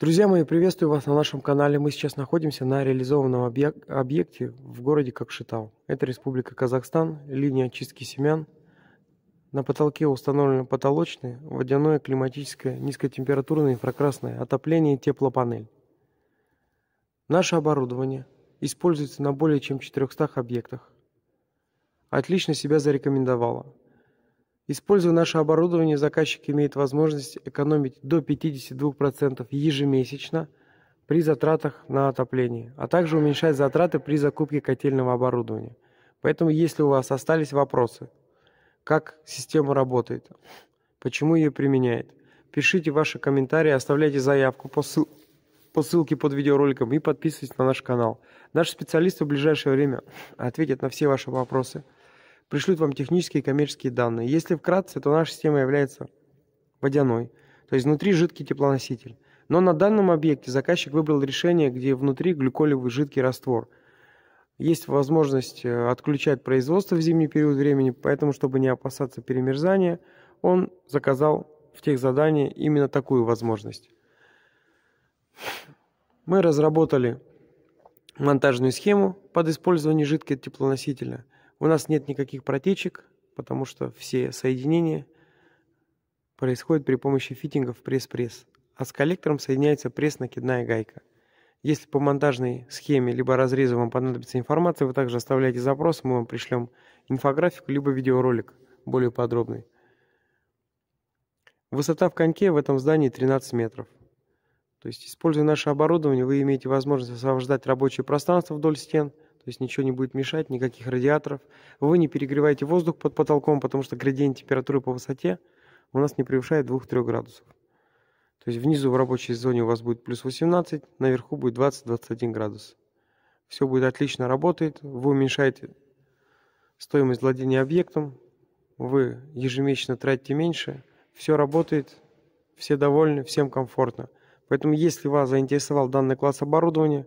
Друзья мои, приветствую вас на нашем канале. Мы сейчас находимся на реализованном объек объекте в городе Кокшетау. Это Республика Казахстан, линия очистки семян. На потолке установлены потолочные, водяное, климатическое, низкотемпературное инфракрасное отопление и теплопанель. Наше оборудование используется на более чем 400 объектах. Отлично себя зарекомендовало. Используя наше оборудование, заказчик имеет возможность экономить до 52% ежемесячно при затратах на отопление, а также уменьшать затраты при закупке котельного оборудования. Поэтому, если у вас остались вопросы, как система работает, почему ее применяет, пишите ваши комментарии, оставляйте заявку по, ссыл... по ссылке под видеороликом и подписывайтесь на наш канал. Наши специалисты в ближайшее время ответят на все ваши вопросы – пришлют вам технические и коммерческие данные. Если вкратце, то наша система является водяной, то есть внутри жидкий теплоноситель. Но на данном объекте заказчик выбрал решение, где внутри глюколевый жидкий раствор. Есть возможность э, отключать производство в зимний период времени, поэтому, чтобы не опасаться перемерзания, он заказал в тех задании именно такую возможность. Мы разработали монтажную схему под использование жидкого теплоносителя – у нас нет никаких протечек, потому что все соединения происходят при помощи фитингов пресс-пресс, а с коллектором соединяется пресс-накидная гайка. Если по монтажной схеме либо разрезу вам понадобится информация, вы также оставляете запрос, мы вам пришлем инфографику либо видеоролик более подробный. Высота в коньке в этом здании 13 метров. То есть, используя наше оборудование, вы имеете возможность освобождать рабочее пространство вдоль стен – то есть ничего не будет мешать, никаких радиаторов. Вы не перегреваете воздух под потолком, потому что градиент температуры по высоте у нас не превышает 2-3 градусов. То есть внизу в рабочей зоне у вас будет плюс 18, наверху будет 20-21 градус. Все будет отлично работает, вы уменьшаете стоимость владения объектом, вы ежемесячно тратите меньше, все работает, все довольны, всем комфортно. Поэтому если вас заинтересовал данный класс оборудования,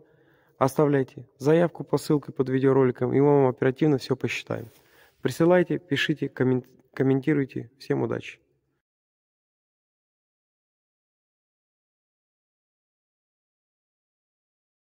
Оставляйте заявку по ссылке под видеороликом, и мы вам оперативно все посчитаем. Присылайте, пишите, комментируйте. Всем удачи!